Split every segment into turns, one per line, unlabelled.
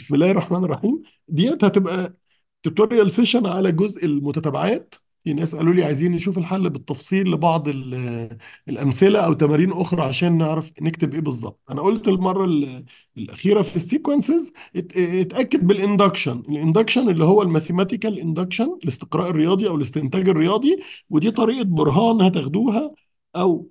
بسم الله الرحمن الرحيم ديت هتبقى توتوريال سيشن على جزء المتتابعات في ناس قالوا لي عايزين نشوف الحل بالتفصيل لبعض آه، الأمثلة أو تمارين أخرى عشان نعرف نكتب إيه بالظبط أنا قلت المرة الأخيرة في السيكونسز اتأكد بالإندكشن الإندكشن اللي هو الماثيماتيكال إندكشن الاستقراء الرياضي أو الاستنتاج الرياضي ودي طريقة برهان هتاخدوها أو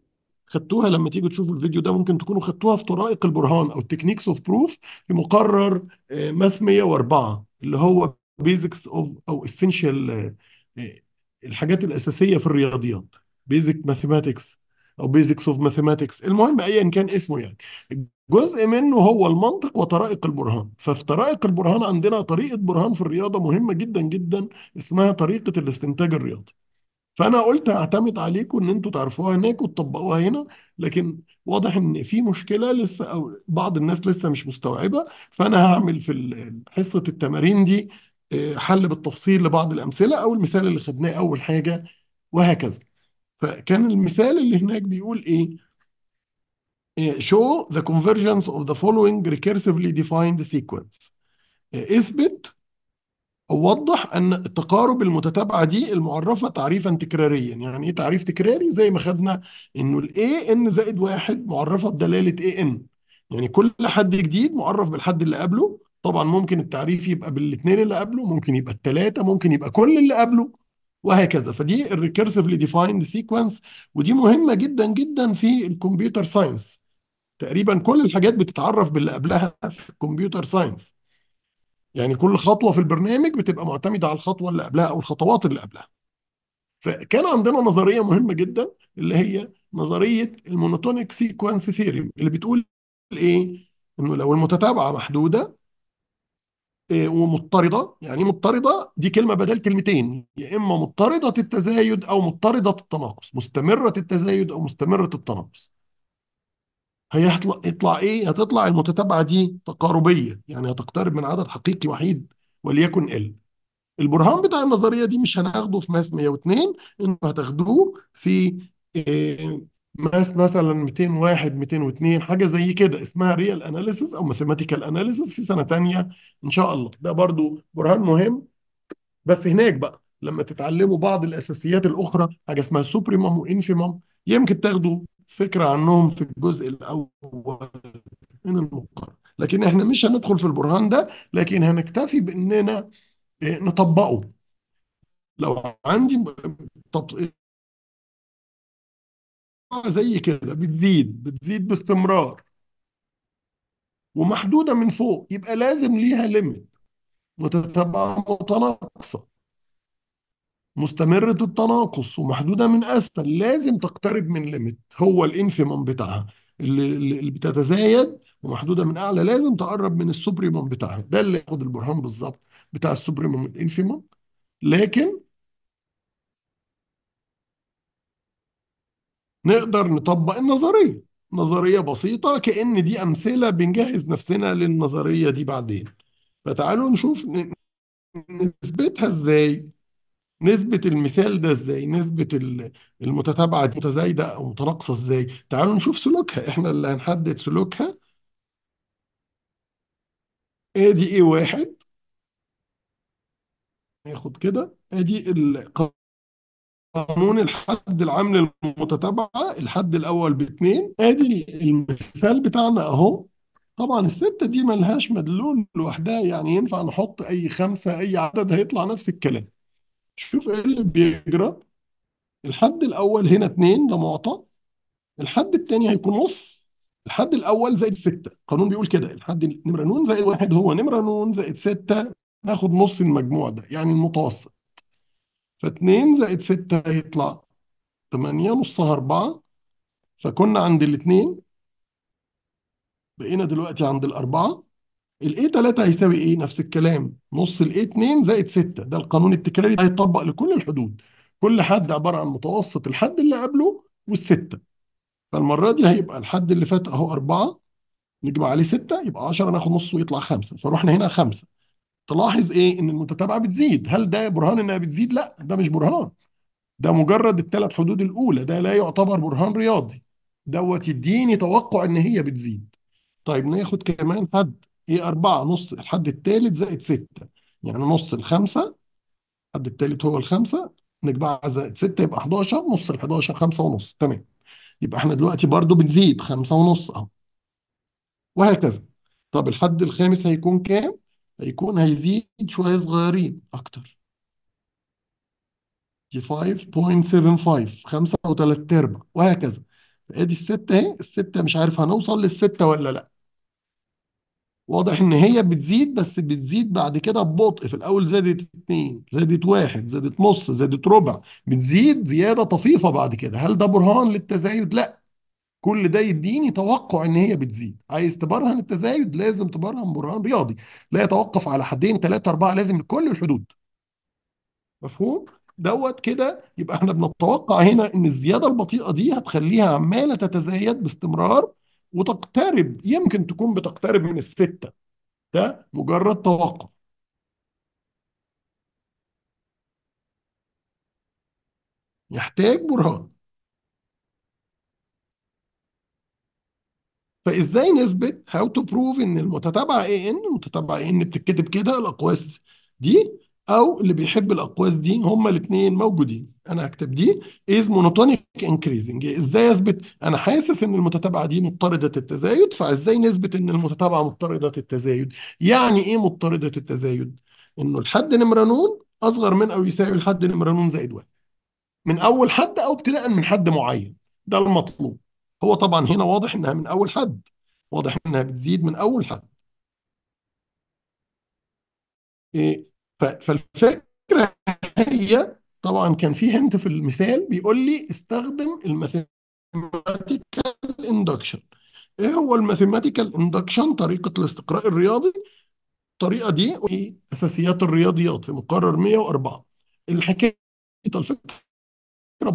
خدتوها لما تيجوا تشوفوا الفيديو ده ممكن تكونوا خدتوها في طرائق البرهان او التكنيكس اوف بروف في مقرر آه، ماث 104 اللي هو بيزكس اوف او اسينشال آه، آه، الحاجات الاساسيه في الرياضيات بيزك ماثيماتكس او بيزكس اوف ماثيماتكس المهم ايا كان اسمه يعني جزء منه هو المنطق وطرائق البرهان ففي طرائق البرهان عندنا طريقه برهان في الرياضه مهمه جدا جدا اسمها طريقه الاستنتاج الرياضي فانا قلت اعتمد عليكم ان انتوا تعرفوها هناك وتطبقوها هنا لكن واضح ان في مشكله لسه او بعض الناس لسه مش مستوعبه فانا هعمل في حصه التمارين دي آه، حل بالتفصيل لبعض الامثله او المثال اللي خدناه اول حاجه وهكذا فكان المثال اللي هناك بيقول ايه آه، show the convergence of the following recursively defined sequence آه، اثبت أوضح ان التقارب المتتابعه دي المعرفه تعريفا تكراريا يعني ايه تعريف تكراري زي ما خدنا انه الـ AN زائد واحد معرفه بدلاله AN يعني كل حد جديد معرف بالحد اللي قبله طبعا ممكن التعريف يبقى بالاثنين اللي قبله ممكن يبقى الثلاثه ممكن يبقى كل اللي قبله وهكذا فدي الريكيرسيفلي ديفايند سيكونس ودي مهمه جدا جدا في الكمبيوتر ساينس تقريبا كل الحاجات بتتعرف باللي قبلها في الكمبيوتر ساينس يعني كل خطوه في البرنامج بتبقى معتمده على الخطوه اللي قبلها او الخطوات اللي قبلها فكان عندنا نظريه مهمه جدا اللي هي نظريه المونوتونيك سيكونس ثيوري اللي بتقول ايه انه لو المتتابعه محدوده آه، ومضطردة يعني إيه مضطردة دي كلمة بدل كلمتين يا إما مضطردة التزايد أو مضطردة التناقص مستمرة التزايد أو مستمرة التناقص هي هتطلع يطلع ايه هتطلع المتتابعه دي تقاربيه يعني هتقترب من عدد حقيقي وحيد وليكن ال البرهان بتاع النظريه دي مش هناخده في ماس 102 انتوا هتاخدوه في آه، ماس مثلا 201 202 حاجه زي كده اسمها ريال اناليسيس او ماثيماتيكال اناليسيس في سنه ثانيه ان شاء الله ده برضو برهان مهم بس هناك بقى لما تتعلموا بعض الاساسيات الاخرى حاجه اسمها سوبريمم وانفيمم يمكن تاخدوا فكرة عنهم في الجزء الأول من المقارنة لكن احنا مش هندخل في البرهان ده لكن هنكتفي بأننا آه، نطبقه لو عندي طب زي كده بتزيد بتزيد باستمرار ومحدودة من فوق يبقى لازم ليها ليميت وتبقى متناقصة مستمرة التناقص ومحدودة من أسفل لازم تقترب من ليميت هو الانفيموم بتاعها اللي, اللي بتتزايد ومحدودة من أعلى لازم تقرب من السوبريموم بتاعها ده اللي ياخد البرهان بالظبط بتاع السوبريموم الانفيموم لكن نقدر نطبق النظرية نظرية بسيطة كأن دي أمثلة بنجهز نفسنا للنظرية دي بعدين فتعالوا نشوف نثبتها ازاي نسبة المثال ده ازاي نسبة المتتابعه متزايده او متناقصه ازاي تعالوا نشوف سلوكها احنا اللي هنحدد سلوكها ادي ايه واحد ناخد كده ادي قانون الحد العام للمتتابعه الحد الاول باتنين ادي المثال بتاعنا اهو طبعا الستة دي ملهاش مدلول لوحدها يعني ينفع نحط أي خمسة أي عدد هيطلع نفس الكلام شوف ايه اللي بيجرى الحد الاول هنا اتنين ده معطى الحد التاني هيكون نص الحد الاول زائد ستة القانون بيقول كده الحد نمرة نون زائد واحد هو نمرة نون زائد ستة ناخد نص المجموع ده يعني المتوسط فاتنين زائد ستة هيطلع تمانية نصها أربعة فكنا عند الاتنين بقينا دلوقتي عند الأربعة a 3 هيساوي ايه؟ نفس الكلام نص a 2 زائد 6 ده القانون التكراري هيطبق لكل الحدود كل حد عباره عن متوسط الحد اللي قبله والسته فالمره دي هيبقى الحد اللي فات اهو 4 نجمع عليه 6 يبقى 10 ناخد نصه ويطلع 5 فروحنا هنا 5 تلاحظ ايه ان المتتابعه بتزيد هل ده برهان انها بتزيد لا ده مش برهان ده مجرد الثلاث حدود الاولى ده لا يعتبر برهان رياضي دوت يديني توقع ان هي بتزيد طيب ناخد كمان حد ايه أربعة نص الحد الثالث زائد ستة يعني نص الخمسة الحد الثالث هو الخمسة نجمعها زائد ستة يبقى 11 نص ال 11 5 ونص تمام يبقى احنا دلوقتي برضو بنزيد 5 ونص اهو وهكذا طب الحد الخامس هيكون كام؟ هيكون هيزيد شوية صغيرين أكتر 5.75 5 وثلاث أرباع وهكذا ادي الستة اهي الستة مش عارف هنوصل للستة ولا لأ واضح ان هي بتزيد بس بتزيد بعد كده ببطء في الاول زادت اتنين زادت واحد زادت نص زادت ربع بتزيد زياده طفيفه بعد كده هل ده برهان للتزايد لا كل ده يديني توقع ان هي بتزيد عايز تبرهن التزايد لازم تبرهن برهان رياضي لا يتوقف على حدين ثلاثة أربعة لازم كل الحدود مفهوم دوت كده يبقى احنا بنتوقع هنا ان الزياده البطيئه دي هتخليها عماله تتزايد باستمرار وتقترب يمكن تكون بتقترب من الستة ده مجرد توقع يحتاج برهان فازاي نثبت هاو تو بروف ان المتتابعه اي ان المتتابعه اي ان بتتكتب كده الاقواس دي او اللي بيحب الاقواس دي هما الاثنين موجودين انا هكتب دي از مونوتونيك انكريزنج ازاي اثبت انا حاسس ان المتتابعه دي مضطرده التزايد فازاي نثبت ان المتتابعه مضطرده التزايد يعني ايه مضطرده التزايد انه الحد نمره ن اصغر من او يساوي الحد نمره ن زائد 1 من اول حد او ابتداء من حد معين ده المطلوب هو طبعا هنا واضح انها من اول حد واضح انها بتزيد من اول حد إيه فالفكره هي طبعا كان في هنت في المثال بيقول لي استخدم الماثيماتيكال اندكشن ايه هو الماثيماتيكال اندكشن طريقه الاستقراء الرياضي الطريقه دي في اساسيات الرياضيات في مقرر 104 الحكايه الفكره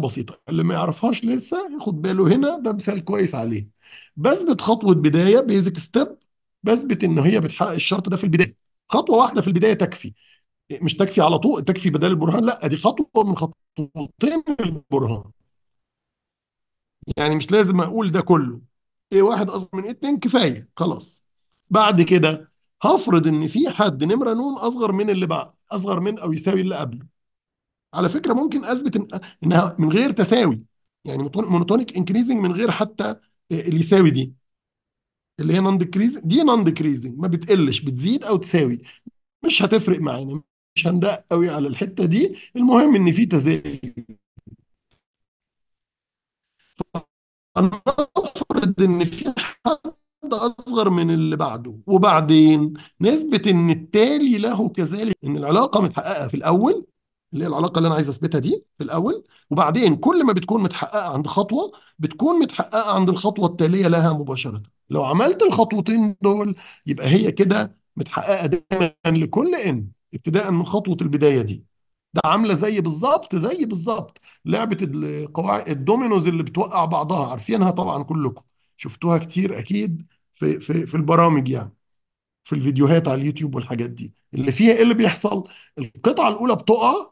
بسيطه اللي ما يعرفهاش لسه ياخد باله هنا ده مثال كويس عليه بثبت خطوه بدايه بيزك ستيب بثبت ان هي بتحقق الشرط ده في البدايه خطوه واحده في البدايه تكفي مش تكفي على طول تكفي بدل البرهان لا دي خطوه من خطوتين البرهان يعني مش لازم اقول ده كله ايه واحد اصغر من ايه اتنين كفايه خلاص بعد كده هفرض ان في حد نمره نون اصغر من اللي بعد اصغر من او يساوي اللي قبله على فكره ممكن اثبت إن انها من غير تساوي يعني مونوتونيك انكريزنج من غير حتى اللي يساوي دي اللي هي نون ديكريزنج دي نون ديكريزنج ما بتقلش بتزيد او تساوي مش هتفرق معانا مش هندق قوي على الحته دي المهم ان في تزايد فنفرض ان في حد اصغر من اللي بعده وبعدين نثبت ان التالي له كذلك ان العلاقه متحققه في الاول اللي هي العلاقه اللي انا عايز اثبتها دي في الاول وبعدين كل ما بتكون متحققه عند خطوه بتكون متحققه عند الخطوه التاليه لها مباشره لو عملت الخطوتين دول يبقى هي كده متحققه دايما لكل ان ابتداء من خطوه البدايه دي ده عامله زي بالظبط زي بالظبط لعبه القواعد الدومينوز اللي بتوقع بعضها عارفينها طبعا كلكم شفتوها كتير اكيد في في في البرامج يعني في الفيديوهات على اليوتيوب والحاجات دي اللي فيها ايه اللي بيحصل القطعه الاولى بتقع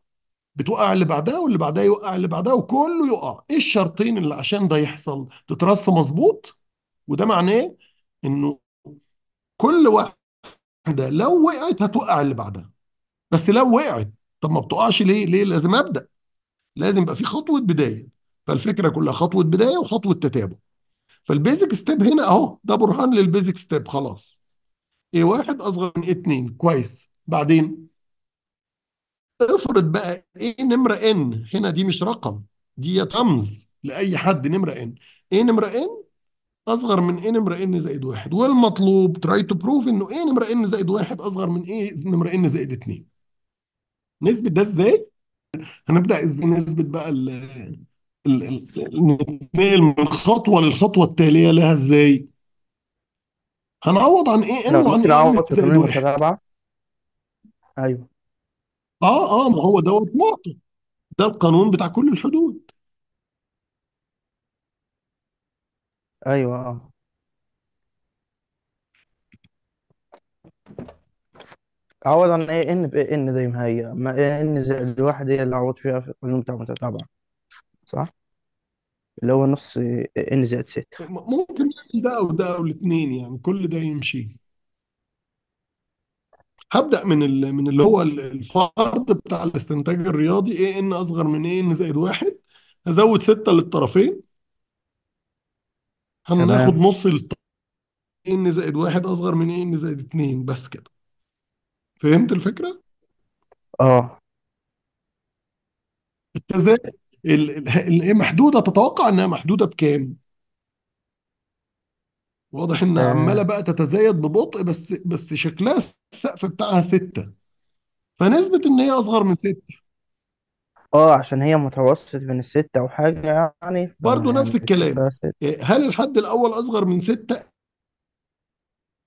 بتوقع اللي بعدها واللي بعدها يوقع اللي بعدها وكله يقع ايه الشرطين اللي عشان ده يحصل تترص مظبوط وده معناه انه كل واحده لو وقعت هتوقع اللي بعدها بس لو وقعت طب ما بتقعش ليه؟ ليه لازم ابدا؟ لازم يبقى في خطوه بدايه فالفكره كلها خطوه بدايه وخطوه تتابع فالبيزك ستيب هنا اهو ده برهان للبيزك ستيب خلاص ايه واحد اصغر من ايه كويس بعدين افرض بقى ايه نمره ان هنا دي مش رقم دي رمز لاي حد نمره ان ايه نمره ان اصغر من ايه نمره ان زائد واحد والمطلوب تراي تو بروف انه ايه نمره ان زائد واحد اصغر من ايه نمره ان زائد اثنين نثبت ده ازاي؟ هنبدأ ازاي نثبت بقى ال ال- نتنقل من خطوة للخطوة التالية لها ازاي؟ هنعوض عن ايه ان لو وعن ممكن ان أعوض في زائد تمرين واحد أيوه اه اه ما هو دوت نقطة ده القانون بتاع كل الحدود أيوه أه عوض عن ايه ان بإيه ان زي ما هي ما إيه ان زائد واحد هي اللي عوض فيها في القانون بتاع متتابعة صح اللي هو نص إيه ان زائد ستة ممكن ده او ده او الاثنين يعني كل ده يمشي هبدأ من ال... من اللي هو الفرض بتاع الاستنتاج الرياضي ايه ان اصغر من ايه ان زائد واحد هزود ستة للطرفين هناخد نص ان زائد واحد اصغر من ايه ان زائد اتنين بس كده فهمت الفكرة؟ اه التزايد اللي محدودة تتوقع انها محدودة بكام؟ واضح انها آه. عمالة بقى تتزايد ببطء بس بس شكلها السقف بتاعها ستة فنسبة ان هي اصغر من ستة اه عشان هي متوسط من الستة أو حاجة يعني برضو فيعني نفس يعني الكلام ست إيه، هل الحد الاول اصغر من ستة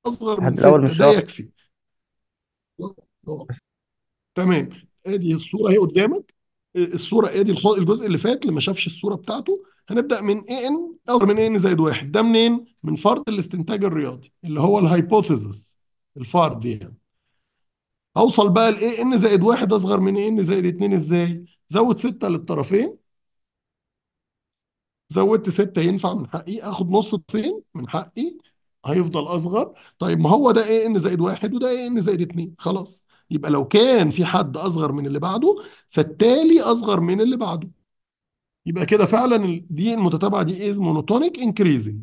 اصغر من الحد الأول ستة مش ده يكفي تمام ادي الصوره اهي قدامك الصوره ادي الجزء اللي فات اللي ما شافش الصوره بتاعته هنبدا من اي ان اصغر من اي ان زائد واحد ده منين؟ من فرض الاستنتاج الرياضي اللي هو الهايبوثيسس الفرض يعني اوصل بقى لاي ان زائد واحد اصغر من اي ان زائد اتنين ازاي؟ زود ستة للطرفين زودت ستة ينفع من حقي اخد نص طرفين من حقي هيفضل اصغر طيب ما هو ده اي ان زائد واحد وده اي ان زائد اتنين خلاص يبقى لو كان في حد اصغر من اللي بعده فالتالي اصغر من اللي بعده يبقى كده فعلا دي المتتابعه دي از مونوتونيك انكريزنج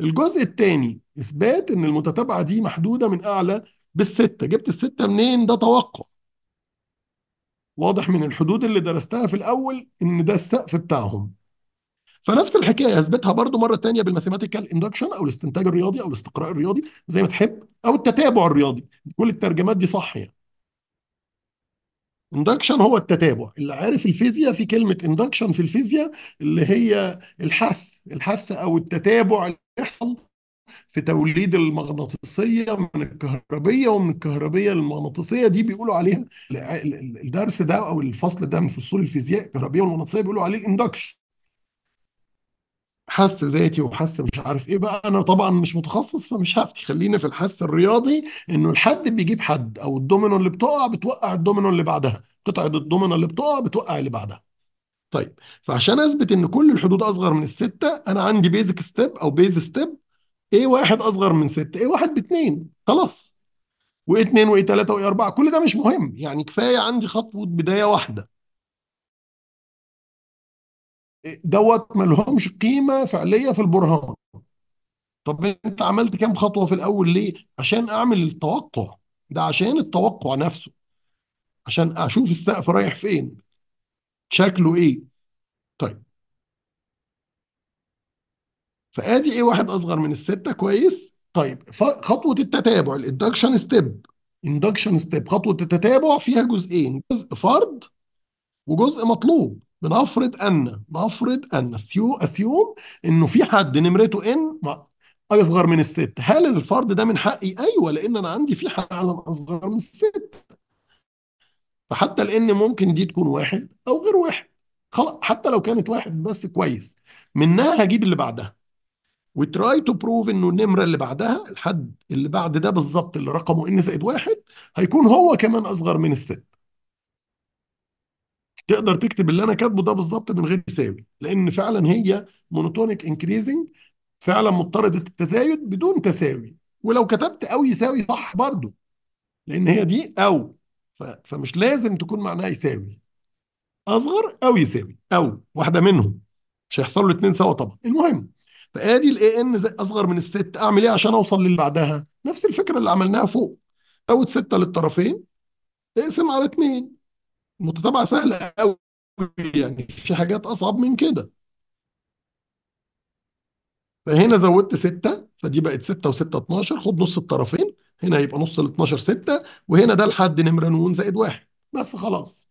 الجزء الثاني اثبات ان المتتابعه دي محدوده من اعلى بالسته جبت السته منين ده توقع واضح من الحدود اللي درستها في الاول ان ده السقف بتاعهم فنفس الحكايه اثبتها برضو مره ثانيه بالماثيماتيكال اندكشن او الاستنتاج الرياضي او الاستقراء الرياضي زي ما تحب او التتابع الرياضي كل الترجمات دي صح يعني اندكشن هو التتابع اللي عارف الفيزياء في كلمه اندكشن في الفيزياء اللي هي الحث الحث او التتابع اللي يحصل في توليد المغناطيسيه من الكهربيه ومن الكهربيه للمغناطيسيه دي بيقولوا عليها الدرس ده او الفصل ده من فصول الفيزياء الكهربيه والمغناطيسيه بيقولوا عليه الاندكشن حس ذاتي وحس مش عارف ايه بقى انا طبعا مش متخصص فمش هفتي خلينا في الحس الرياضي انه الحد بيجيب حد او الدومينو اللي بتقع بتوقع الدومينو اللي بعدها قطعه الدومينو اللي بتقع بتوقع اللي بعدها طيب فعشان اثبت ان كل الحدود اصغر من الستة انا عندي بيزك ستيب او بيز ستيب ايه واحد اصغر من ستة ايه واحد باتنين خلاص وايه اتنين وايه تلاتة وايه اربعة كل ده مش مهم يعني كفاية عندي خطوة بداية واحدة دوت ما لهمش قيمه فعليه في البرهان طب انت عملت كام خطوه في الاول ليه عشان اعمل التوقع ده عشان التوقع نفسه عشان اشوف السقف رايح فين شكله ايه طيب فادي ايه واحد اصغر من السته كويس طيب خطوه التتابع الاندكشن ستيب اندكشن ستيب خطوه التتابع فيها جزئين جزء فرض وجزء مطلوب بنفرض ان نفرض ان اسيوم انه في حد نمرته ان اصغر من الست هل الفرد ده من حقي ايوه لان انا عندي في علم اصغر من الست فحتى الان ممكن دي تكون واحد او غير واحد خلاص حتى لو كانت واحد بس كويس منها هجيب اللي بعدها وتراي تو بروف انه النمره اللي بعدها الحد اللي بعد ده بالظبط اللي رقمه ان زائد واحد هيكون هو كمان اصغر من الست تقدر تكتب اللي انا كاتبه ده بالظبط من غير تساوي لان فعلا هي مونوتونيك انكريزنج فعلا مضطرده التزايد بدون تساوي ولو كتبت او يساوي صح برضه لان هي دي او فمش لازم تكون معناها يساوي اصغر او يساوي او واحده منهم مش هيحصلوا الاثنين سوا طبعا المهم فادي الاي ان اصغر من الست اعمل ايه عشان اوصل للي بعدها نفس الفكره اللي عملناها فوق زود سته للطرفين اقسم على اثنين متتابعه سهله قوي يعني في حاجات اصعب من كده فهنا زودت 6 فدي بقت 6 و6 12 خد نص الطرفين هنا يبقى نص ال 12 6 وهنا ده الحد نمره نون زائد 1 بس خلاص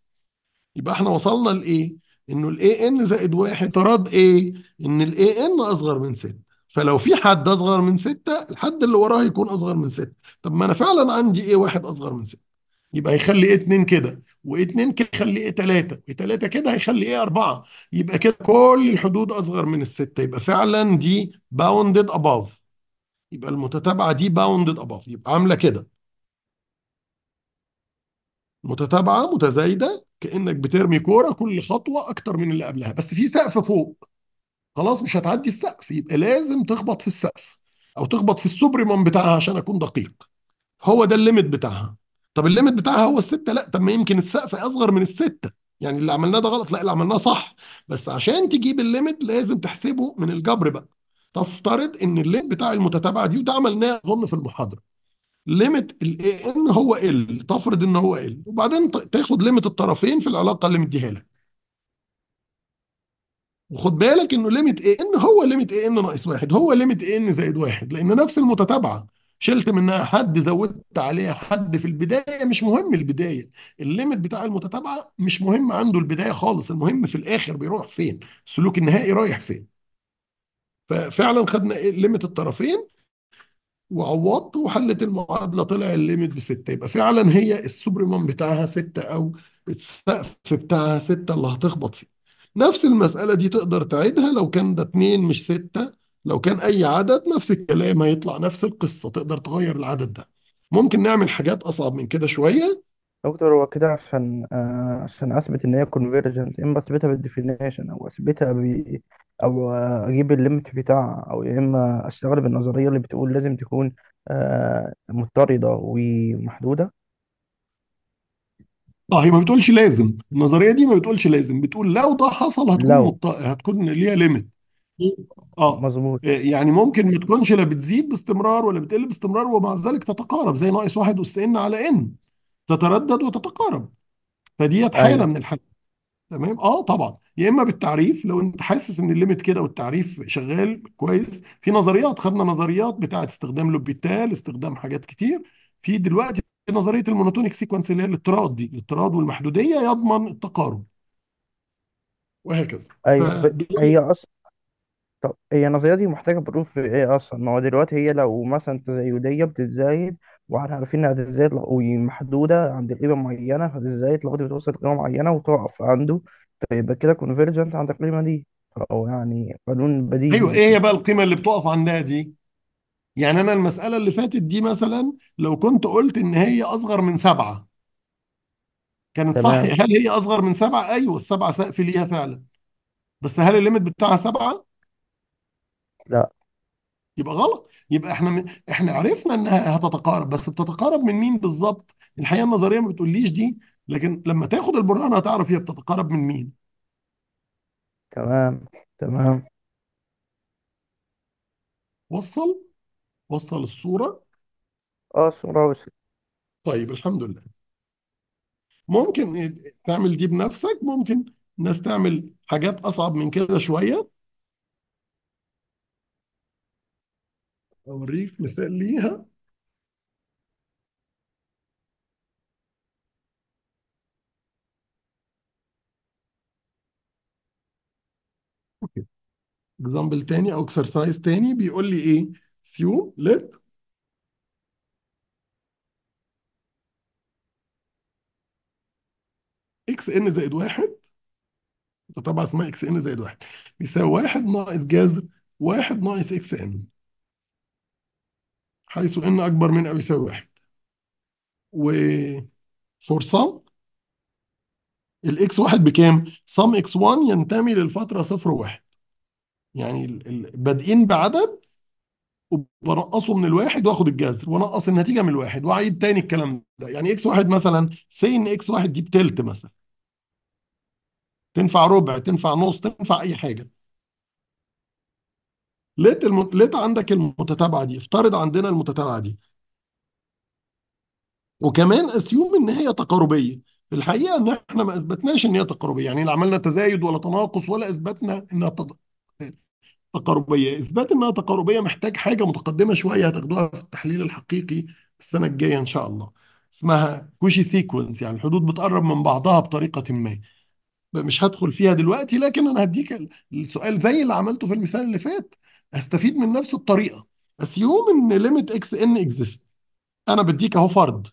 يبقى احنا وصلنا لايه؟ انه الاي ان زائد 1 تراد ايه؟ ان الاي ان اصغر من 6 فلو في حد اصغر من 6 الحد اللي وراه يكون اصغر من 6 طب ما انا فعلا عندي ايه واحد اصغر من 6 يبقى هيخلي ايه اتنين كده واتنين كده يخلي ايه تلاتة وتلاتة كده هيخلي ايه اربعة يبقى كده كل الحدود اصغر من الستة يبقى فعلا دي باوندد اباف يبقى المتتابعة دي باوندد اباف يبقى عاملة كده متتابعة متزايدة كأنك بترمي كورة كل خطوة أكتر من اللي قبلها بس في سقف فوق خلاص مش هتعدي السقف يبقى لازم تخبط في السقف أو تخبط في السوبريمون بتاعها عشان أكون دقيق هو ده الليميت بتاعها طب الليميت بتاعها هو الستة لا طب ما يمكن السقف اصغر من الستة يعني اللي عملناه ده غلط لا اللي عملناه صح بس عشان تجيب الليميت لازم تحسبه من الجبر بقى تفترض ان الليميت بتاع المتتابعه دي وده عملناه اظن في المحاضره ليميت ال ان هو ال تفرض ان هو ال وبعدين تاخد ليميت الطرفين في العلاقه اللي مديها لك وخد بالك انه ليميت اي ان هو ليميت اي ان ناقص واحد هو ليميت اي ان زائد واحد لان نفس المتتابعه شلت منها حد زودت عليها حد في البدايه مش مهم البدايه الليمت بتاع المتتابعه مش مهم عنده البدايه خالص المهم في الاخر بيروح فين السلوك النهائي رايح فين ففعلا خدنا ليميت الطرفين وعوضت وحلت المعادله طلع الليميت بسته يبقى فعلا هي السوبرمان بتاعها سته او السقف بتاعها سته اللي هتخبط فيه نفس المساله دي تقدر تعيدها لو كان ده اتنين مش سته لو كان أي عدد نفس الكلام هيطلع نفس القصة تقدر تغير العدد ده ممكن نعمل حاجات أصعب من كده شوية دكتور هو كده عشان آه، عشان اثبت ان هي كونفيرجنت اما اثبتها بالديفينيشن او اثبتها ب او اجيب الليمت بتاعها او يا اما اشتغل بالنظريه اللي بتقول لازم تكون آه، مضطرده ومحدوده اه هي ما بتقولش لازم النظرية دي ما بتقولش لازم بتقول لو ده حصل هتكون لو مط... هتكون ليها ليميت اه مظبوط آه، يعني ممكن ما تكونش لا بتزيد باستمرار ولا بتقل باستمرار ومع ذلك تتقارب زي ناقص واحد أس ان على ان تتردد وتتقارب فديت أيوة. حالة ايوه من الحالات تمام اه طبعا يا اما بالتعريف لو انت حاسس ان الليمت كده والتعريف شغال كويس في نظريات خدنا نظريات بتاعه استخدام لوبيتال استخدام حاجات كتير في دلوقتي نظريه المونوتونيك سيكونس اللي هي الاضطراد دي الاضطراد والمحدوديه يضمن التقارب وهكذا ايوه فدول هي اصلا طب هي النظرية دي محتاجة بروف في ايه اصلا ما هو دلوقتي هي لو مثلا تزايدية بتتزايد واحنا عارفين انها بتتزايد ومحدودة عند قيمة معينة فبتتزايد لغاية ما توصل لقيمة معينة وتقف عنده فيبقى كده كونفيرجنت عند القيمة دي او يعني قانون ايوه ايه يعني. هي بقى القيمه اللي بتقف عندها دي يعني انا المساله اللي فاتت دي مثلا لو كنت قلت ان هي اصغر من سبعه كانت صح تمام هل هي اصغر من سبعه ايوه السبعه سقف ليها فعلا بس هل الليميت بتاعها سبعه لا يبقى غلط يبقى احنا احنا عرفنا انها هتتقارب بس بتتقارب من مين بالظبط الحقيقه النظريه ما بتقوليش دي لكن لما تاخد البرهان هتعرف هي بتتقارب من مين تمام تمام وصل وصل الصوره اه الصورة وصلت طيب الحمد لله ممكن تعمل دي بنفسك ممكن ناس تعمل حاجات اصعب من كده شويه اوريك مثال ليها اوكي اكزامبل تاني او اكسرسايز تاني بيقول لي ايه سيو ليت اكس ان زائد واحد ده طبعا اسمها اكس ان زائد واحد بيساوي واحد ناقص جذر واحد ناقص اكس ان حيث إن أكبر من أو يساوي واحد و فور سام الإكس واحد بكام؟ سام إكس 1 ينتمي للفترة صفر واحد يعني بادئين بعدد وبنقصه من الواحد واخد الجذر وانقص النتيجه من الواحد واعيد تاني الكلام ده يعني اكس واحد مثلا سي ان اكس واحد دي بتلت مثلا تنفع ربع تنفع نص تنفع اي حاجه لقيت الم... لقيت عندك المتتابعه دي افترض عندنا المتتابعه دي وكمان اسيوم ان هي تقاربيه الحقيقه ان احنا ما اثبتناش ان هي تقاربيه يعني لا عملنا تزايد ولا تناقص ولا اثبتنا انها تقاربيه اثبات انها تقاربيه محتاج حاجه متقدمه شويه هتاخدوها في التحليل الحقيقي السنه الجايه ان شاء الله اسمها كوشي سيكونس يعني الحدود بتقرب من بعضها بطريقه ما مش هدخل فيها دلوقتي لكن انا هديك السؤال زي اللي عملته في المثال اللي فات هستفيد من نفس الطريقه يوم ان ليميت اكس ان اكزيست انا بديك اهو فرض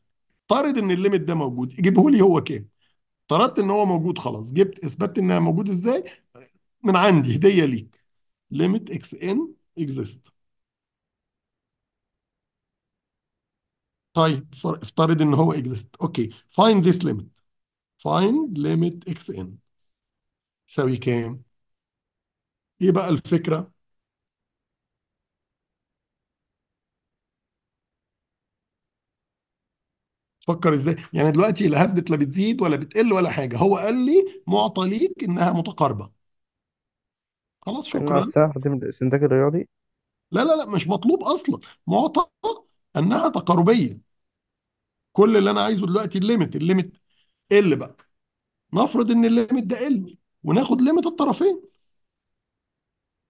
طارد ان الليميت ده موجود جيبه لي هو كام طردت ان هو موجود خلاص جبت اثبتت انها موجود ازاي من عندي هديه ليك ليميت اكس ان اكزيست طيب افترض ان هو اكزيست اوكي فايند ذيس ليميت فايند ليميت اكس ان يساوي كام ايه بقى الفكره فكر ازاي يعني دلوقتي لا لا بتزيد ولا بتقل ولا حاجه هو قال لي معطى ليك انها متقاربه خلاص أنا الساعة هستخدم الاستنتاج الرياضي لا لا لا مش مطلوب اصلا معطى انها تقاربيه كل اللي انا عايزه دلوقتي الليمت الليمت ال بقى نفرض ان الليمت ده ال وناخد ليمت الطرفين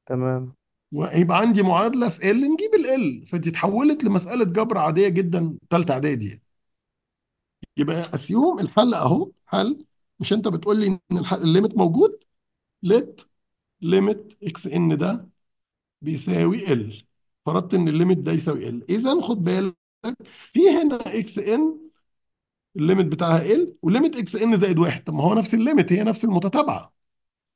تمام ويبقى عندي معادله في ال نجيب ال فتتحولت لمساله جبر عاديه جدا ثالثه اعدادي يعني. يبقى اسيوم الحل اهو حل مش انت بتقول لي ان الليمت الليميت موجود ليت ليميت اكس ان ده بيساوي ال فرضت ان الليميت ده يساوي ال اذا خد بالك في هنا اكس ان الليميت بتاعها ال وليمت اكس ان زائد واحد طب ما هو نفس الليميت هي نفس المتتابعه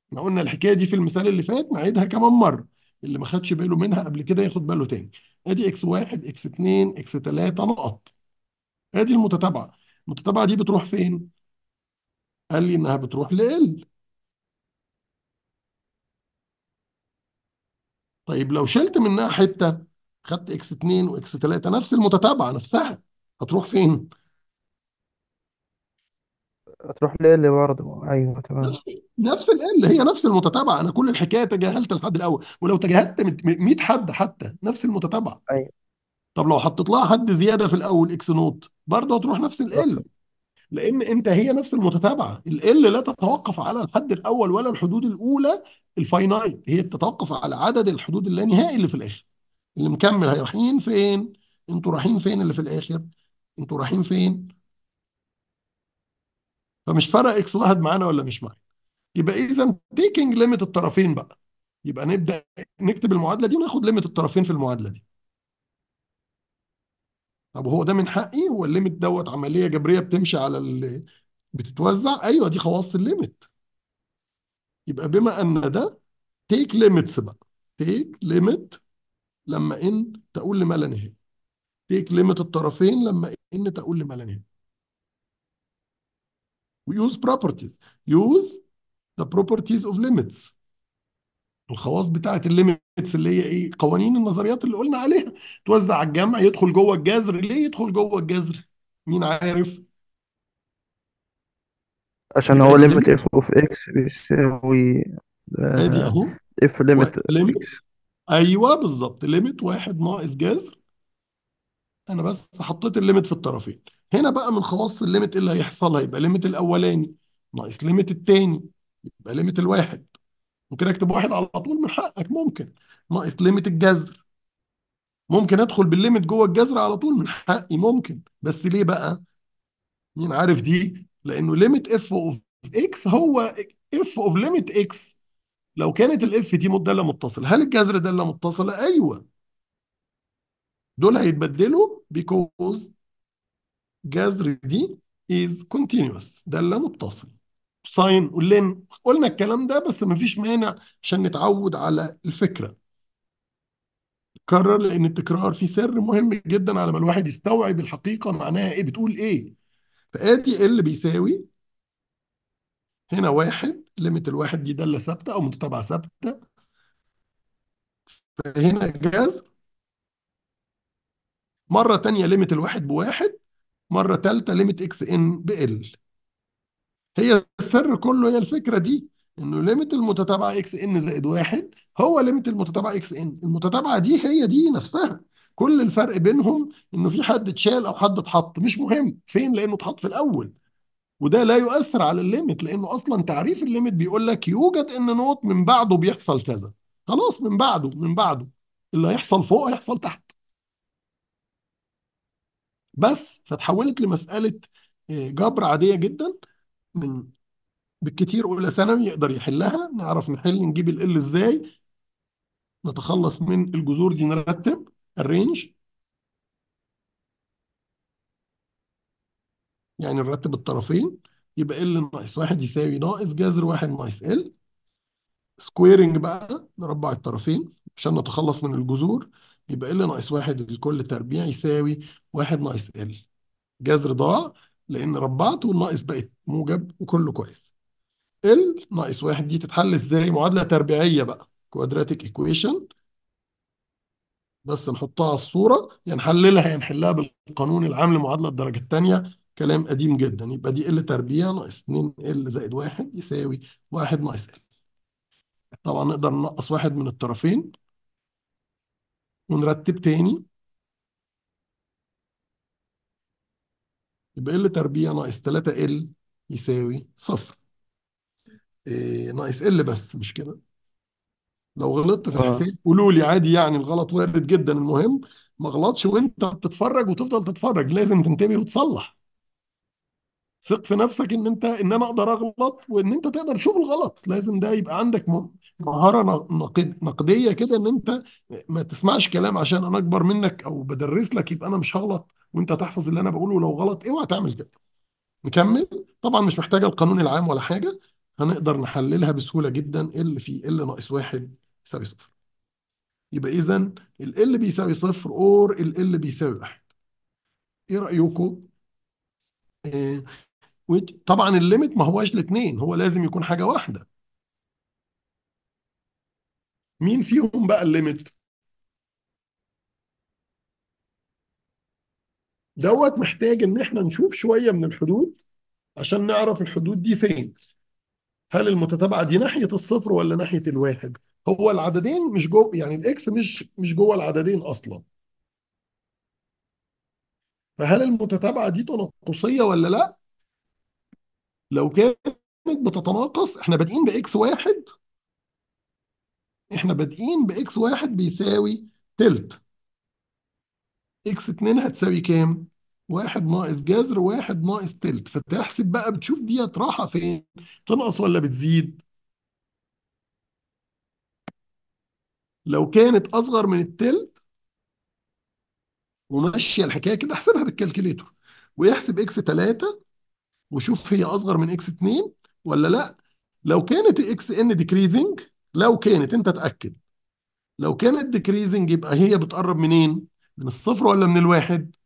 احنا قلنا الحكايه دي في المثال اللي فات نعيدها كمان مره اللي ما خدش باله منها قبل كده ياخد باله تاني ادي اكس واحد اكس اتنين اكس تلاته نقط ادي المتتابعه المتتابعه دي بتروح فين قال لي انها بتروح لال طيب لو شلت منها حته خدت اكس 2 واكس 3 نفس المتتابعه نفسها هتروح فين هتروح لال برضه ايوه تمام نفس نفس ال هي نفس المتتابعه انا كل الحكايه تجاهلت لحد الاول ولو تجاهلت 100 حد حتى نفس المتتابعه ايوه طب لو حطيت لها حد زياده في الاول اكس نوت برضه هتروح نفس ال ال لان انت هي نفس المتتابعه ال ال لا تتوقف على الحد الاول ولا الحدود الاولى الفاينايت هي بتتوقف على عدد الحدود اللانهائي اللي في الاخر اللي مكمل هي رايحين فين انتوا رايحين فين اللي في الاخر انتوا رايحين فين فمش فرق اكس واحد معانا ولا مش معانا يبقى اذا تيكينج ليميت الطرفين بقى يبقى نبدا نكتب المعادله دي وناخد ليميت الطرفين في المعادله دي طب هو ده من حقي هو الليمت دوت عمليه جبريه بتمشي على ال... بتتوزع ايوه دي خواص الليمت يبقى بما ان ده تيك ليميتس بقى تيك ليميت لما ان تقول لما لا نهايه تيك ليميت الطرفين لما ان تقول لما لا نهايه ويوز بروبرتيز يوز ذا بروبرتيز اوف ليميتس الخواص بتاعه الليميتس اللي هي ايه قوانين النظريات اللي قلنا عليها توزع على الجمع يدخل جوه الجذر ليه يدخل جوه الجذر مين عارف عشان هو ليميت اف اوف اكس بيساوي آه، ادي اهو اف ليميت اكس ايوه بالظبط ليميت واحد ناقص جذر انا بس حطيت الليميت في الطرفين هنا بقى من خواص الليميت إيه اللي هيحصل هيبقى ليميت الاولاني ناقص ليميت الثاني يبقى ليميت الواحد ممكن اكتب واحد على طول من حقك ممكن ناقص ليميت الجذر ممكن ادخل بالليميت جوه الجذر على طول من حقي ممكن بس ليه بقى مين عارف دي لانه ليميت اف اوف اكس هو اف اوف ليميت اكس لو كانت الاف دي داله متصلة هل الجذر داله متصله ايوه دول هيتبدلوا because جذر دي is continuous داله متصلة ساين ولين قلنا الكلام ده بس مفيش مانع عشان نتعود على الفكره كرر لان التكرار فيه سر مهم جدا على ما الواحد يستوعب الحقيقه معناها ايه بتقول ايه فادي ال بيساوي هنا واحد ليميت الواحد دي داله ثابته او متتابعه ثابته فهنا جذر مره تانية ليميت الواحد بواحد مره ثالثه ليميت اكس ان بال هي السر كله هي الفكره دي انه ليميت المتتابعه اكس ان زائد واحد هو ليميت المتتابعه اكس ان المتتابعه دي هي دي نفسها كل الفرق بينهم انه في حد اتشال او حد اتحط مش مهم فين لانه اتحط في الاول وده لا يؤثر على الليميت لانه اصلا تعريف الليميت بيقول لك يوجد ان نوت من بعده بيحصل كذا خلاص من بعده من بعده اللي هيحصل فوق هيحصل تحت بس فتحولت لمساله آه، جبر عاديه جدا من بالكتير اولى ثانوي يقدر يحلها نعرف نحل نجيب ال ازاي نتخلص من الجذور دي نرتب الرينج يعني نرتب الطرفين يبقى ال ناقص واحد يساوي ناقص جذر واحد ناقص ال سكويرنج بقى نربع الطرفين عشان نتخلص من الجذور يبقى ال ناقص واحد لكل تربيع يساوي واحد ناقص ال جذر ضاع لان ربعت والناقص بقت موجب وكله كويس ال ناقص واحد دي تتحل ازاي معادله تربيعيه بقى كوادراتيك ايكويشن بس نحطها على الصوره يا نحللها يا نحلها بالقانون العام لمعادله الدرجه الثانيه كلام قديم جدا يبقى دي ال تربيع ناقص 2 ال زائد 1 يساوي 1 ناقص ال طبعا نقدر ننقص واحد من الطرفين ونرتب تاني يبقى ال تربيع ناقص 3 ال يساوي صفر إيه ناقص ال بس مش كده لو غلطت في آه. الحساب قولوا لي عادي يعني الغلط وارد جدا المهم ما غلطش وانت بتتفرج وتفضل تتفرج لازم تنتبه وتصلح ثق في نفسك ان انت ان انا اقدر اغلط وان انت تقدر تشوف الغلط لازم ده يبقى عندك مهاره نقد نقديه كده ان انت ما تسمعش كلام عشان انا اكبر منك او بدرس لك يبقى انا مش هغلط وانت تحفظ اللي انا بقوله ولو غلط اوعى تعمل كده نكمل طبعا مش محتاجه القانون العام ولا حاجه هنقدر نحللها بسهوله جدا ال في ال ناقص واحد يساوي صفر يبقى اذا ال ال بيساوي صفر اور ال ال بيساوي واحد ايه رايكم؟ آه، طبعا الليميت ما هواش الاثنين هو لازم يكون حاجه واحده مين فيهم بقى الليميت دوت محتاج ان احنا نشوف شويه من الحدود عشان نعرف الحدود دي فين هل المتتابعه دي ناحيه الصفر ولا ناحيه الواحد هو العددين مش جوه يعني الاكس مش مش جوه العددين اصلا فهل المتتابعه دي تناقصيه ولا لا لو كانت بتتناقص احنا بادئين باكس واحد احنا بادئين باكس واحد بيساوي تلت اكس اتنين هتساوي كام؟ واحد ناقص جذر واحد ناقص تلت فتحسب بقى بتشوف ديت راحة فين؟ تنقص ولا بتزيد؟ لو كانت أصغر من التلت وماشية الحكاية كده احسبها بالكالكوليتر ويحسب اكس 3 وشوف هي اصغر من اكس 2 ولا لا لو كانت اكس ان ديكريزنج لو كانت انت اتاكد لو كانت ديكريزنج يبقى هي بتقرب منين من الصفر ولا من الواحد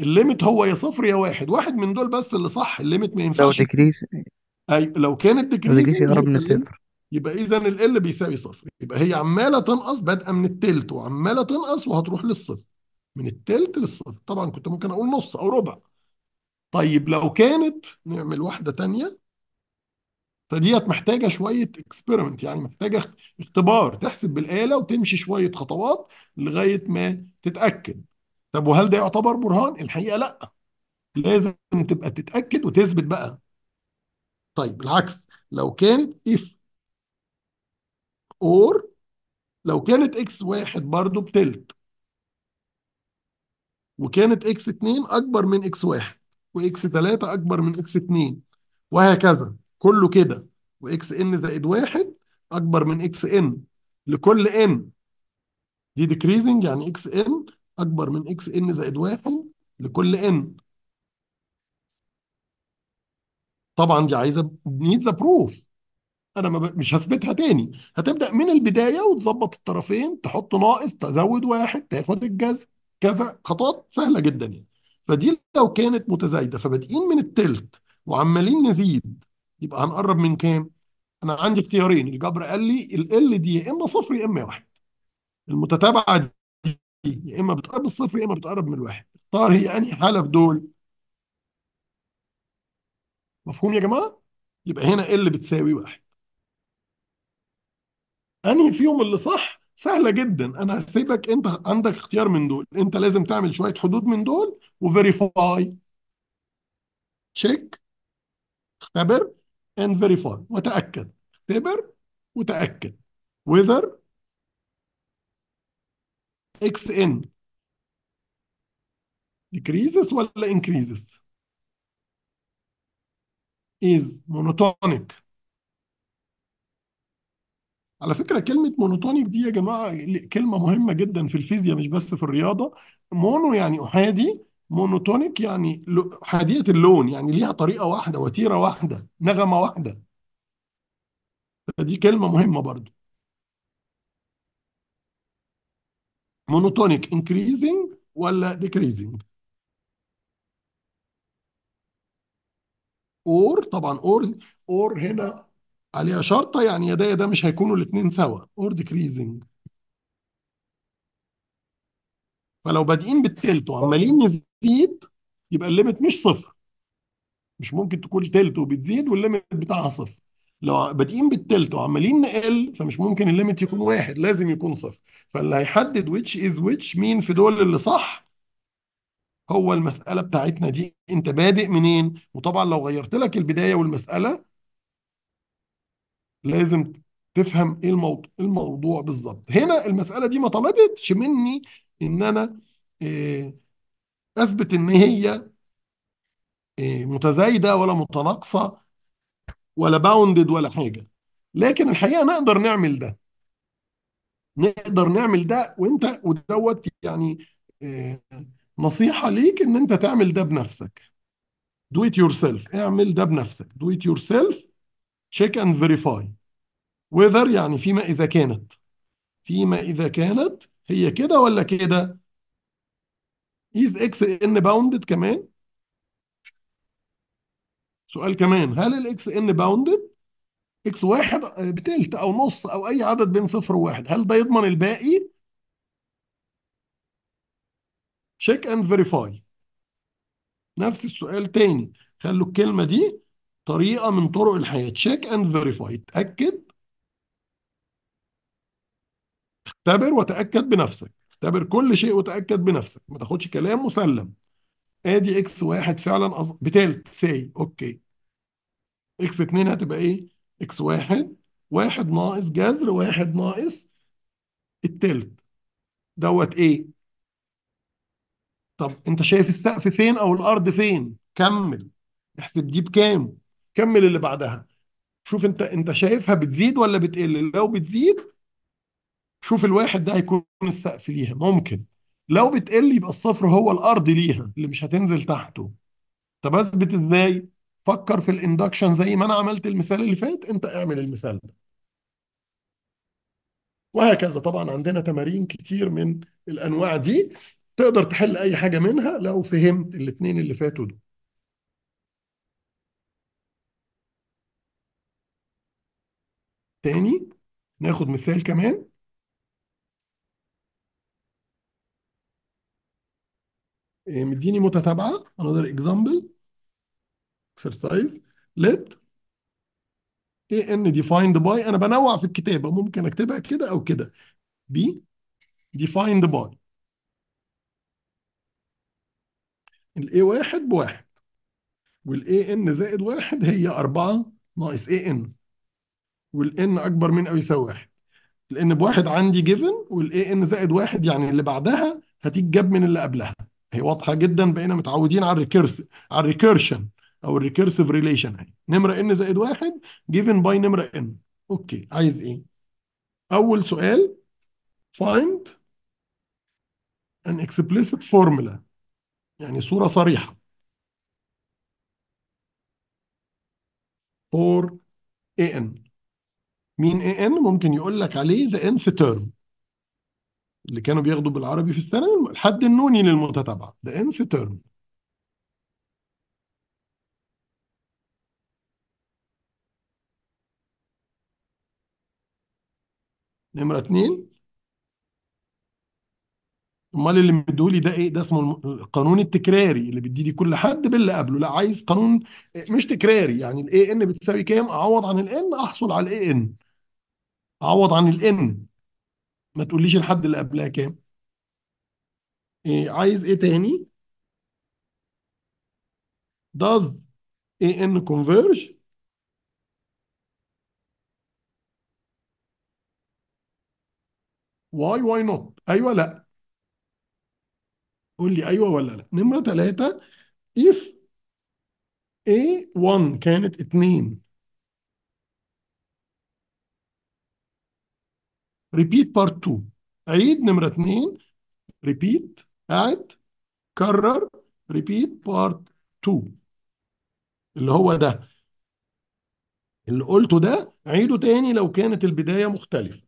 الليمت هو يا صفر يا واحد واحد من دول بس اللي صح الليمت ما لو ينفعش ديكريز اي لو كانت لو ديكريز ديكريز يقرب من الصفر يبقى اذا ال بيساوي صفر يبقى هي عماله تنقص بادئه من التلت وعماله تنقص وهتروح للصفر من التلت للصفر طبعا كنت ممكن اقول نص او ربع طيب لو كانت نعمل واحده تانية فديت محتاجه شويه اكسبيرمنت يعني محتاجه اختبار تحسب بالاله وتمشي شويه خطوات لغايه ما تتاكد طب وهل ده يعتبر برهان الحقيقه لا لازم تبقى تتاكد وتثبت بقى طيب العكس لو كانت if or لو كانت x واحد برضو بتلت وكانت اكس 2 اكبر من اكس 1 واكس 3 اكبر من اكس 2 وهكذا كله كده واكس ان زائد 1 اكبر من اكس ان لكل ان دي ديكريزنج يعني اكس ان اكبر من اكس ان زائد 1 لكل ان طبعا دي عايزه نيد ذا بروف انا ما مش هثبتها تاني هتبدا من البدايه وتظبط الطرفين تحط ناقص تزود واحد تاخد الجذر كذا خطوات سهله جدا يعني فدي لو كانت متزايده فبادئين من التلت وعمالين نزيد يبقى هنقرب من كام؟ انا عندي اختيارين الجبر قال لي ال دي يا اما صفر يا اما واحد المتتابعه دي يا اما بتقرب من الصفر يا اما بتقرب من الواحد اختار هي انهي حاله في دول؟ مفهوم يا جماعه؟ يبقى هنا ال بتساوي واحد انهي فيهم اللي صح؟ سهله جدا انا هسيبك انت عندك اختيار من دول انت لازم تعمل شويه حدود من دول وفيريفاي تشيك اختبر and verify وتاكد اختبر وتاكد whether ان decreases ولا increases is monotonic على فكرة كلمة مونوتونيك دي يا جماعة كلمة مهمة جدا في الفيزياء مش بس في الرياضة مونو يعني أحادي مونوتونيك يعني أحادية حادية اللون يعني ليها طريقة واحدة وتيرة واحدة نغمة واحدة فدي كلمة مهمة برضو مونوتونيك increasing ولا decreasing اور طبعا اور اور هنا عليها شرطة يعني يا ده يا ده مش هيكونوا الاتنين سوا اور ديكريزنج فلو بادئين بالتلت وعمالين نزيد يبقى الليمت مش صفر مش ممكن تكون تلت وبتزيد والليمت بتاعها صفر لو بادئين بالتلت وعمالين نقل فمش ممكن الليمت يكون واحد لازم يكون صفر فاللي هيحدد ويتش از ويتش مين في دول اللي صح هو المسألة بتاعتنا دي انت بادئ منين وطبعا لو غيرت لك البداية والمسألة لازم تفهم ايه الموضوع, إيه الموضوع بالظبط هنا المساله دي ما طلبتش مني ان انا آه، اثبت ان هي آه، متزايده ولا متناقصه ولا باوندد ولا حاجه لكن الحقيقه نقدر نعمل ده نقدر نعمل ده وانت ودوت يعني آه، نصيحه ليك ان انت تعمل ده بنفسك do it yourself اعمل ده بنفسك do it yourself check and verify whether يعني فيما إذا كانت فيما إذا كانت هي كده ولا كده is x ان باوندد كمان سؤال كمان هل الاكس ان باوندد اكس واحد آه، بتلت او نص او اي عدد بين صفر وواحد هل ده يضمن الباقي check and verify نفس السؤال تاني خلوا الكلمة دي طريقة من طرق الحياة تشيك اند فيريفاي تأكد اختبر وتأكد بنفسك اختبر كل شيء وتأكد بنفسك ما تاخدش كلام مسلم ادي اكس واحد فعلا أص... بتلت سي اوكي اكس اتنين هتبقى ايه اكس واحد واحد ناقص جذر واحد ناقص التلت دوت ايه طب انت شايف السقف فين او الارض فين كمل احسب دي بكام كمل اللي بعدها شوف انت انت شايفها بتزيد ولا بتقل لو بتزيد شوف الواحد ده هيكون السقف ليها ممكن لو بتقل يبقى الصفر هو الارض ليها اللي مش هتنزل تحته طب اثبت ازاي فكر في الاندكشن زي ما انا عملت المثال اللي فات انت اعمل المثال ده وهكذا طبعا عندنا تمارين كتير من الانواع دي تقدر تحل اي حاجه منها لو فهمت الاثنين اللي فاتوا دول تاني ناخد مثال كمان آه، مديني متتابعة another example exercise let ان defined by انا بنوع في الكتابة ممكن اكتبها كده او كده b defined by الاي واحد بواحد والاي ان زائد واحد هي 4 ناقص اي ان والان اكبر من او يساوي واحد لان بواحد عندي جيفن والاي ان زائد واحد يعني اللي بعدها هتيجي جاب من اللي قبلها هي واضحه جدا بقينا متعودين على الريكيرس على الريكيرشن او الريكيرسيف ريليشن اهي نمره ان زائد واحد جيفن باي نمره ان اوكي عايز ايه اول سؤال فايند ان explicit فورمولا يعني صوره صريحه for an مين اي ان ممكن يقول لك عليه ذا انث تيرم اللي كانوا بياخدوا بالعربي في الثانوي الحد النوني للمتتابعه ذا انث تيرم نمرة اتنين امال اللي مديهولي ده ايه ده اسمه القانون التكراري اللي بيدي لي كل حد باللي قبله لا عايز قانون مش تكراري يعني الاي ان بتساوي كام اعوض عن الان احصل على الاي ان عوض عن الان ما تقوليش الحد اللي قبلها كام إيه عايز ايه تاني does an converge why why not ايوه لا قول لي ايوه ولا لا نمره ثلاثة if A1 كانت 2 ريبيت بارت 2 عيد نمرة 2 ريبيت قاعد كرر ريبيت بارت 2 اللي هو ده اللي قلته ده عيده تاني لو كانت البداية مختلفة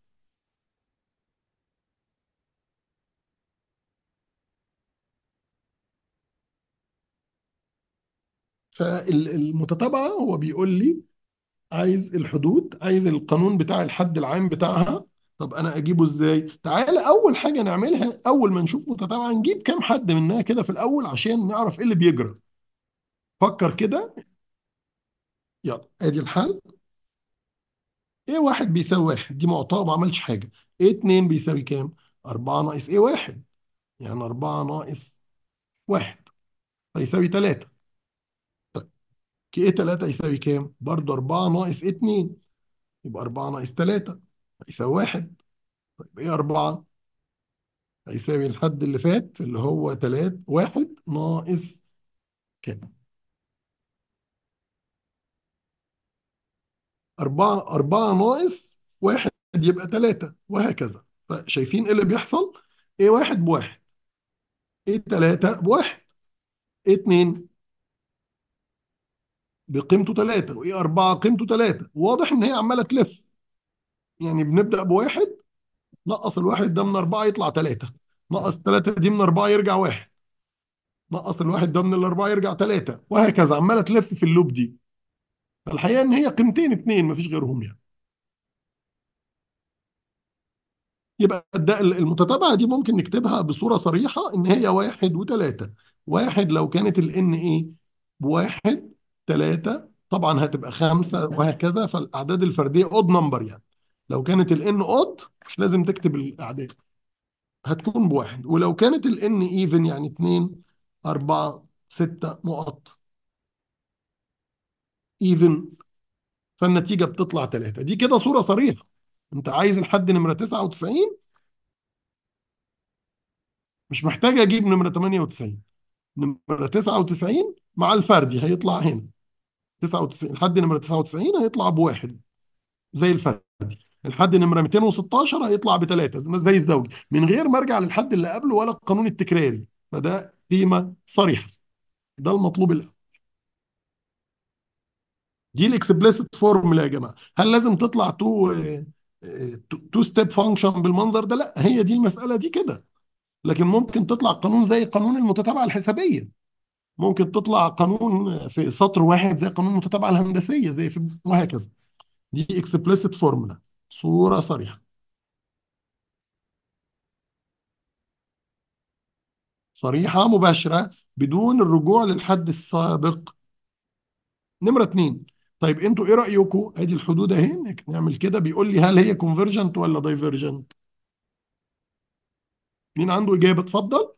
فالمتتابعة هو بيقول لي عايز الحدود عايز القانون بتاع الحد العام بتاعها طب انا اجيبه ازاي تعال اول حاجه نعملها اول ما نشوف متابعه نجيب كام حد منها كده في الاول عشان نعرف ايه اللي بيجرى فكر كده يلا ادي الحل ايه واحد بيساوي واحد دي معطاه ما عملش حاجه ايه اتنين بيساوي كام اربعة ناقص ايه واحد يعني اربعة ناقص واحد فيساوي تلاتة كي طيب، ايه تلاتة يساوي كام برضه اربعة ناقص اتنين يبقى اربعة ناقص تلاتة هيساوي واحد طيب ايه أربعة هيساوي الحد اللي فات اللي هو تلات واحد ناقص كام أربعة أربعة ناقص واحد يبقى تلاتة وهكذا فشايفين ايه اللي بيحصل ايه واحد بواحد ايه تلاتة بواحد ايه اتنين بقيمته تلاتة وايه أربعة قيمته تلاتة واضح إن هي عمالة تلف يعني بنبدأ بواحد نقص الواحد ده من أربعة يطلع ثلاثة نقص ثلاثة دي من أربعة يرجع واحد نقص الواحد ده من الأربعة يرجع ثلاثة وهكذا عمالة تلف في اللوب دي فالحقيقة إن هي قيمتين اتنين مفيش غيرهم يعني يبقى المتتابعة دي ممكن نكتبها بصورة صريحة إن هي واحد وتلاتة واحد لو كانت ال N إيه بواحد تلاتة طبعا هتبقى خمسة وهكذا فالأعداد الفردية أود نمبر يعني لو كانت الان اود مش لازم تكتب الاعداد هتكون بواحد ولو كانت الان ايفن يعني 2 4 6 نقط ايفن فالنتيجه بتطلع 3 دي كده صوره صريحه انت عايز الحد نمره 99 مش محتاج اجيب نمره 98 نمره 99 مع الفردي هيطلع هنا 99 لحد نمره 99 هيطلع بواحد زي الفردي الحد نمره 216 هيطلع بثلاثه زي الزوجي من غير ما ارجع للحد اللي قبله ولا القانون التكراري فده قيمه صريحه ده المطلوب الاول دي الاكسبلسيت فورمولا يا جماعه هل لازم تطلع تو تو ستيب فانكشن بالمنظر ده لا هي دي المساله دي كده لكن ممكن تطلع قانون زي قانون المتتابعه الحسابيه ممكن تطلع قانون في سطر واحد زي قانون المتتابعه الهندسيه زي في وهكذا دي اكسبلسيت فورمولا صورة صريحة صريحة مباشرة بدون الرجوع للحد السابق نمرة اتنين طيب انتوا ايه رأيكم ادي الحدود اهي نعمل كده بيقول لي هل هي كونفرجنت ولا دايفرجنت مين عنده إجابة اتفضل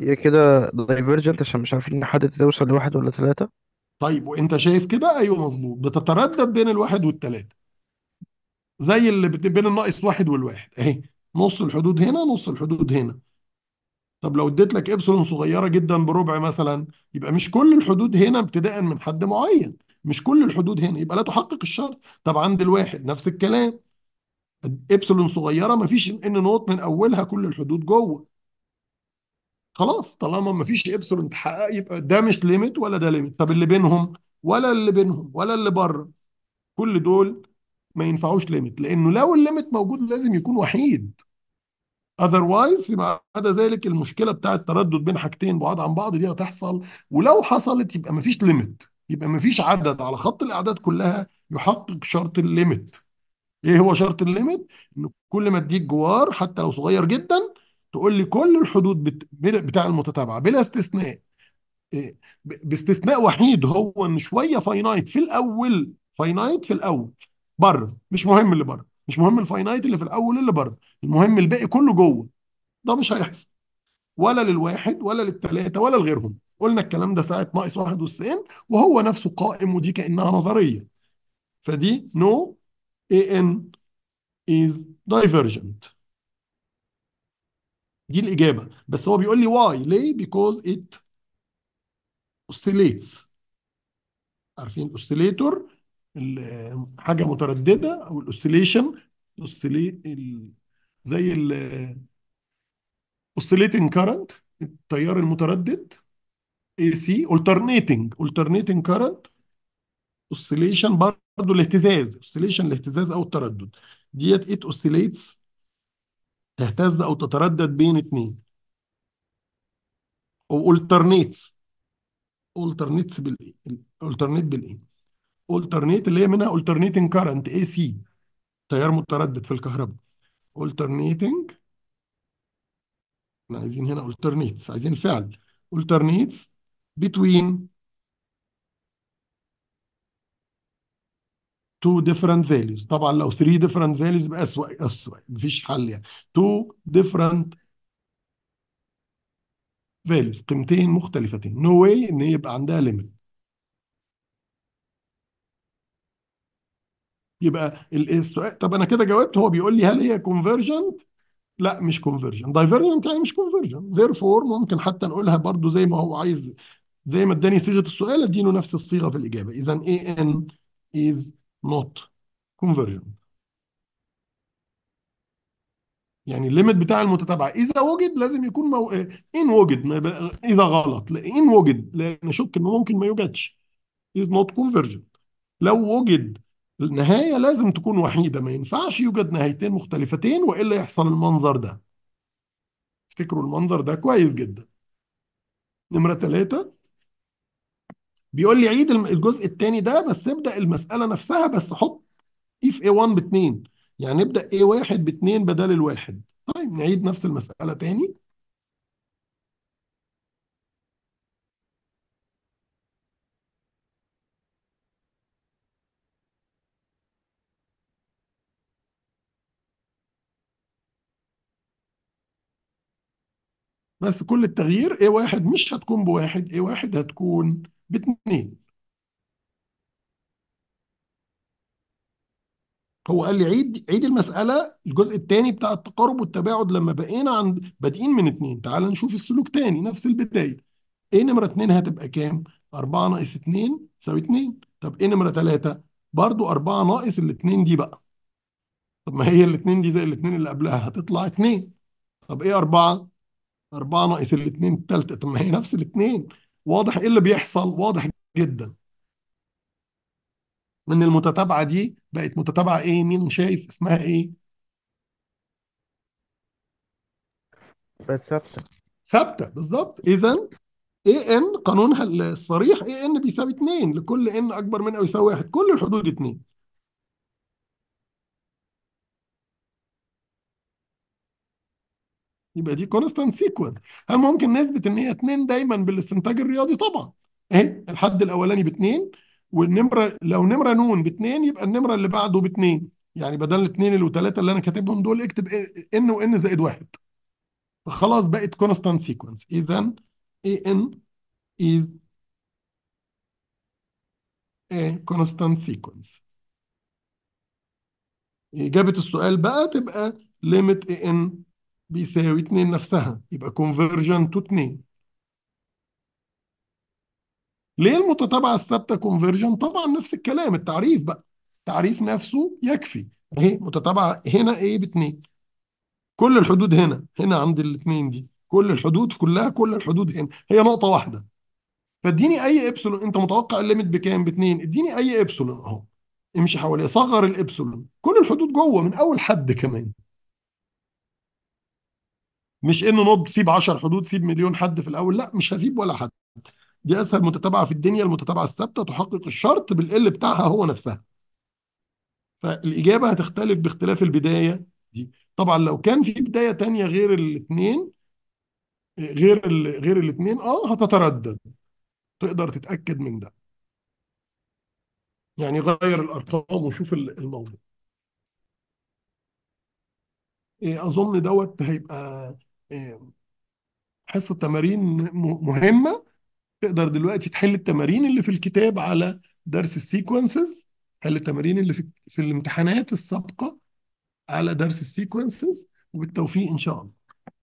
هي كده divergent عشان مش عارفين نحدد توصل لواحد ولا ثلاثة طيب وانت شايف كده ايوه مظبوط بتتردد بين الواحد والثلاثه زي اللي بت- بين الناقص واحد والواحد اهي نص الحدود هنا نص الحدود هنا طب لو اديت لك ابسلون صغيره جدا بربع مثلا يبقى مش كل الحدود هنا ابتداء من حد معين مش كل الحدود هنا يبقى لا تحقق الشرط طب عند الواحد نفس الكلام ابسلون صغيره مفيش ان نوت من اولها كل الحدود جوه خلاص طالما ما فيش ابسلون اتحقق يبقى ده مش ليميت ولا ده ليميت طب اللي بينهم ولا اللي بينهم ولا اللي بره كل دول ما ينفعوش ليميت لانه لو الليميت موجود لازم يكون وحيد اذروايز فيما عدا ذلك المشكله بتاع التردد بين حاجتين بعاد عن بعض دي هتحصل ولو حصلت يبقى ما فيش ليميت يبقى ما فيش عدد على خط الاعداد كلها يحقق شرط الليميت ايه هو شرط الليميت ان كل ما تديك جوار حتى لو صغير جدا تقول لي كل الحدود بت... بتاع المتتابعه بلا استثناء إيه، باستثناء وحيد هو ان شويه فاينايت في الاول فاينايت في الاول بره مش مهم اللي بره مش مهم الفاينايت اللي في الاول اللي بره المهم الباقي كله جوه ده مش هيحصل ولا للواحد ولا للثلاثه ولا لغيرهم قلنا الكلام ده ساعه ناقص واحد ان وهو نفسه قائم ودي كانها نظريه فدي نو no, ان از دايفرجنت دي الاجابه بس هو بيقول لي واي ليه بيكوز ات اوسيليتس عارفين اوسيليتور حاجه متردده او الاوسيليشن اوسيلي زي ال اوسيليتنج كارنت التيار المتردد اي سي alternating alternating current اوسيليشن برضه الاهتزاز اوسيليشن الاهتزاز او التردد ديت ات اوسيليتس تهتز أو تتردد بين اتنين أو alternates alternates بالإيه alternate بالإيه alternate اللي هي منها alternating current AC تيار متردد في الكهرباء alternating احنا عايزين هنا alternates عايزين فعل alternates between تو ديفرنت فاليوز طبعا لو ثري ديفرنت فاليوز يبقى اسوء اسوء مفيش حل يعني تو ديفرنت فاليوز قيمتين مختلفتين نو no واي ان يبقى عندها ليميت يبقى السؤال طب انا كده جاوبت هو بيقول لي هل هي كونفرجنت لا مش كونفرجنت دايفرجنت يعني مش كونفرجنت ذيرفور ممكن حتى نقولها برضو زي ما هو عايز زي ما اداني صيغه السؤال اديله نفس الصيغه في الاجابه اذا ان از نوت كونفرجن يعني الليميت بتاع المتتابعه اذا وجد لازم يكون مو... إيه، ان وجد اذا غلط ان وجد لان اشك انه ممكن ما يوجدش از نوت كونفرجن لو وجد النهايه لازم تكون وحيده ما ينفعش يوجد نهايتين مختلفتين والا يحصل المنظر ده افتكروا المنظر ده كويس جدا نمره ثلاثه بيقول لي عيد الجزء الثاني ده بس ابدأ المسألة نفسها بس حط في a1 ب2 يعني ابدأ a1 ب2 بدل الواحد طيب نعيد نفس المسألة ثاني بس كل التغيير A1 مش هتكون بواحد A1 هتكون باتنين هو قال لي عيد عيد المسألة الجزء الثاني بتاع التقارب والتباعد لما بقينا عند بادئين من اتنين تعال نشوف السلوك تاني نفس البداية ايه نمرة اتنين هتبقى كام؟ 4 ناقص 2 تساوي 2 طب ايه نمرة ثلاثة؟ برضه 4 ناقص الاتنين دي بقى طب ما هي الاتنين دي زي الاتنين اللي قبلها هتطلع 2 طب ايه 4 4 ناقص الاتنين الثالثة طب ما هي نفس الاتنين واضح ايه اللي بيحصل واضح جدا ان المتتابعه دي بقت متتابعه ايه مين شايف اسمها ايه بقت ثابته ثابته بالظبط اذا اي ان قانونها الصريح اي ان بيساوي 2 لكل ان اكبر من او يساوي 1 كل الحدود 2 يبقى دي كونستانت سيكونس هل ممكن نثبت ان هي اتنين دايما بالاستنتاج الرياضي طبعا اهي الحد الاولاني باتنين والنمره لو نمره نون باتنين يبقى النمره اللي بعده باتنين يعني بدل الاثنين اللي وثلاثه اللي انا كاتبهم دول اكتب ان وان زائد واحد خلاص بقت كونستانت سيكونس اذا اي ان از a سيكونس إجابة السؤال بقى تبقى ليميت ان بيساوي 2 نفسها يبقى كونفرجنت تو 2 ليه المتتابعة الثابتة كونفرجن؟ طبعا نفس الكلام التعريف بقى التعريف نفسه يكفي اهي متتابعة هنا ايه باتنين كل الحدود هنا هنا عند الاثنين دي كل الحدود كلها كل الحدود هنا هي نقطة واحدة فاديني اي ابسلون انت متوقع الليميت بكام باتنين اديني اي ابسلون اهو امشي حواليه صغر الابسلون كل الحدود جوه من اول حد كمان مش انه نض سيب 10 حدود سيب مليون حد في الاول لا مش هسيب ولا حد دي اسهل متتابعه في الدنيا المتتابعه الثابته تحقق الشرط بالال بتاعها هو نفسها فالاجابه هتختلف باختلاف البدايه دي طبعا لو كان في بدايه تانية غير الاثنين غير الـ غير الاثنين اه هتتردد تقدر تتاكد من ده يعني غير الارقام وشوف الموضوع إيه، اظن دوت هيبقى إيه، حصه تمارين مهمه تقدر دلوقتي تحل التمارين اللي في الكتاب على درس السيكونسز حل التمارين اللي في, في الامتحانات السابقه على درس السيكونسز وبالتوفيق ان شاء الله